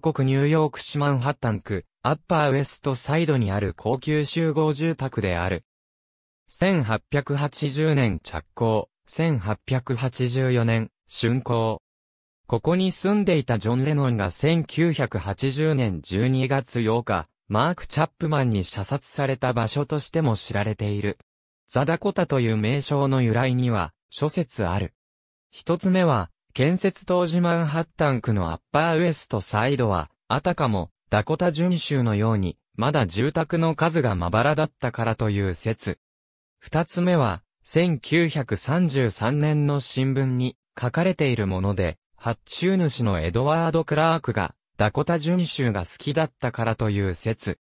国ニューヨーク市マンハッタン区、アッパーウエストサイドにある高級集合住宅である。1880年着工、1884年、竣工。ここに住んでいたジョン・レノンが1980年12月8日、マーク・チャップマンに射殺された場所としても知られている。ザダコタという名称の由来には諸説ある。一つ目は、建設当時マンハッタン区のアッパーウエストサイドは、あたかも、ダコタ準州のように、まだ住宅の数がまばらだったからという説。二つ目は、1933年の新聞に書かれているもので、発注主のエドワード・クラークが、ダコタ準州が好きだったからという説。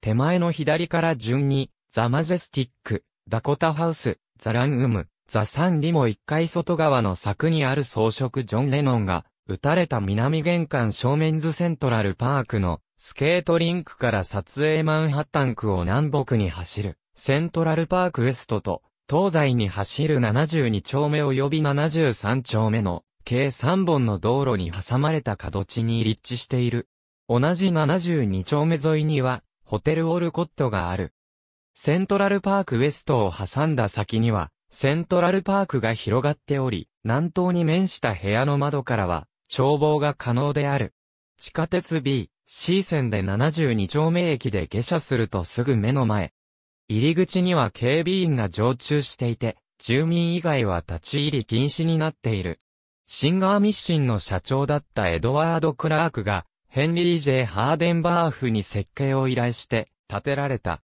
手前の左から順に、ザ・マジェスティック、ダコタハウス、ザ・ランウム、ザ・サンリモ1階外側の柵にある装飾ジョン・レノンが、撃たれた南玄関正面図セントラルパークのスケートリンクから撮影マンハッタン区を南北に走るセントラルパークウエストと東西に走る72丁目及び73丁目の計3本の道路に挟まれた角地に立地している。同じ72丁目沿いにはホテルオルコットがある。セントラルパークウエストを挟んだ先にはセントラルパークが広がっており、南東に面した部屋の窓からは、眺望が可能である。地下鉄 B、C 線で72丁目駅で下車するとすぐ目の前。入り口には警備員が常駐していて、住民以外は立ち入り禁止になっている。シンガーミッシンの社長だったエドワード・クラークが、ヘンリー・ジ J・ ハーデンバーフに設計を依頼して、建てられた。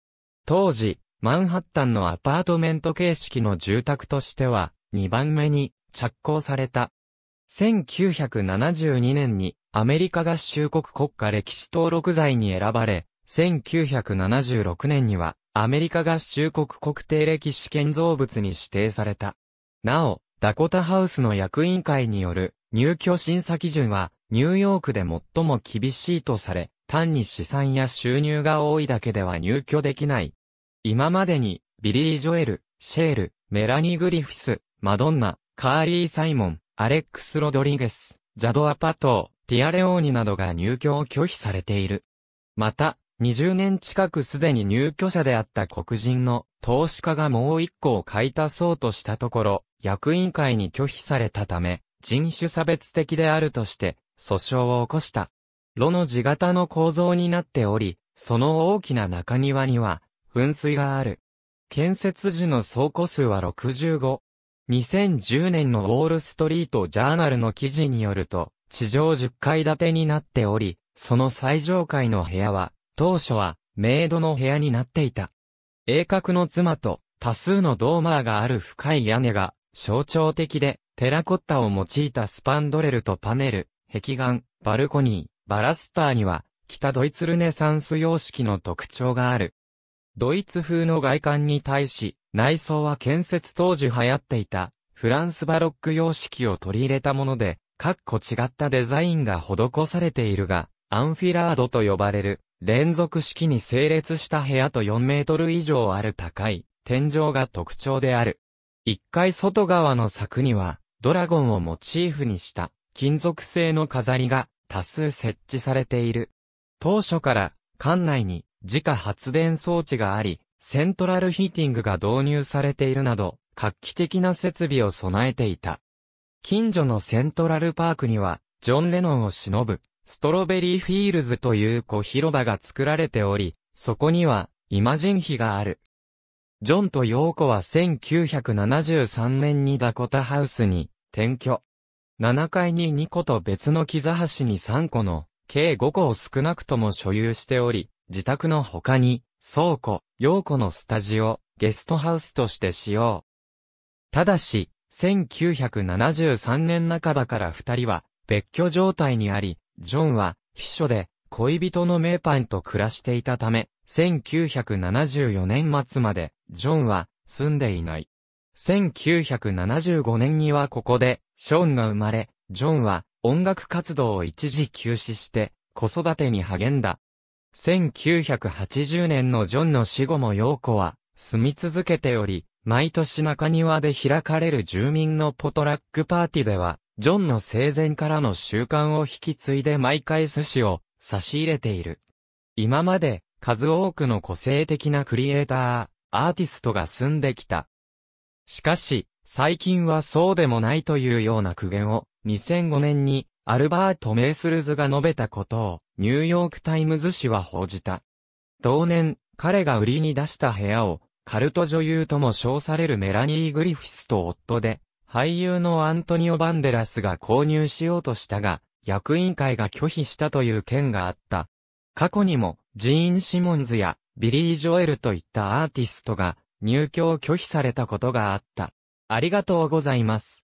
当時、マンハッタンのアパートメント形式の住宅としては、2番目に着工された。1972年にアメリカ合衆国国家歴史登録財に選ばれ、1976年にはアメリカ合衆国国定歴史建造物に指定された。なお、ダコタハウスの役員会による入居審査基準はニューヨークで最も厳しいとされ、単に資産や収入が多いだけでは入居できない今までに、ビリー・ジョエル、シェール、メラニー・グリフィス、マドンナ、カーリー・サイモン、アレックス・ロドリゲス、ジャドア・パトー、ティアレオーニなどが入居を拒否されている。また、20年近くすでに入居者であった黒人の投資家がもう一個を買い足そうとしたところ、役員会に拒否されたため、人種差別的であるとして、訴訟を起こした。炉の地型の構造になっており、その大きな中庭には、噴水がある。建設時の倉庫数は65。2010年のウォールストリートジャーナルの記事によると、地上10階建てになっており、その最上階の部屋は、当初は、メイドの部屋になっていた。鋭角の妻と、多数のドーマーがある深い屋根が、象徴的で、テラコッタを用いたスパンドレルとパネル、壁画、バルコニー、バラスターには、北ドイツルネサンス様式の特徴がある。ドイツ風の外観に対し、内装は建設当時流行っていた、フランスバロック様式を取り入れたもので、各個違ったデザインが施されているが、アンフィラードと呼ばれる、連続式に整列した部屋と4メートル以上ある高い、天井が特徴である。1階外側の柵には、ドラゴンをモチーフにした、金属製の飾りが、多数設置されている。当初から、館内に、自家発電装置があり、セントラルヒーティングが導入されているなど、画期的な設備を備えていた。近所のセントラルパークには、ジョン・レノンを忍ぶ、ストロベリーフィールズという小広場が作られており、そこには、イマジン碑がある。ジョンとヨーコは1973年にダコタハウスに転居。7階に2個と別の木座橋に3個の計5個を少なくとも所有しており、自宅の他に、倉庫、洋子のスタジオ、ゲストハウスとして使用。ただし、1973年半ばから二人は別居状態にあり、ジョンは秘書で恋人のメーパンと暮らしていたため、1974年末までジョンは住んでいない。1975年にはここでショーンが生まれ、ジョンは音楽活動を一時休止して子育てに励んだ。1980年のジョンの死後も陽子は住み続けており、毎年中庭で開かれる住民のポトラックパーティーでは、ジョンの生前からの習慣を引き継いで毎回寿司を差し入れている。今まで数多くの個性的なクリエイター、アーティストが住んできた。しかし、最近はそうでもないというような苦言を2005年にアルバート・メイスルズが述べたことをニューヨークタイムズ紙は報じた。同年、彼が売りに出した部屋を、カルト女優とも称されるメラニー・グリフィスと夫で、俳優のアントニオ・バンデラスが購入しようとしたが、役員会が拒否したという件があった。過去にも、ジーン・シモンズやビリー・ジョエルといったアーティストが入居を拒否されたことがあった。ありがとうございます。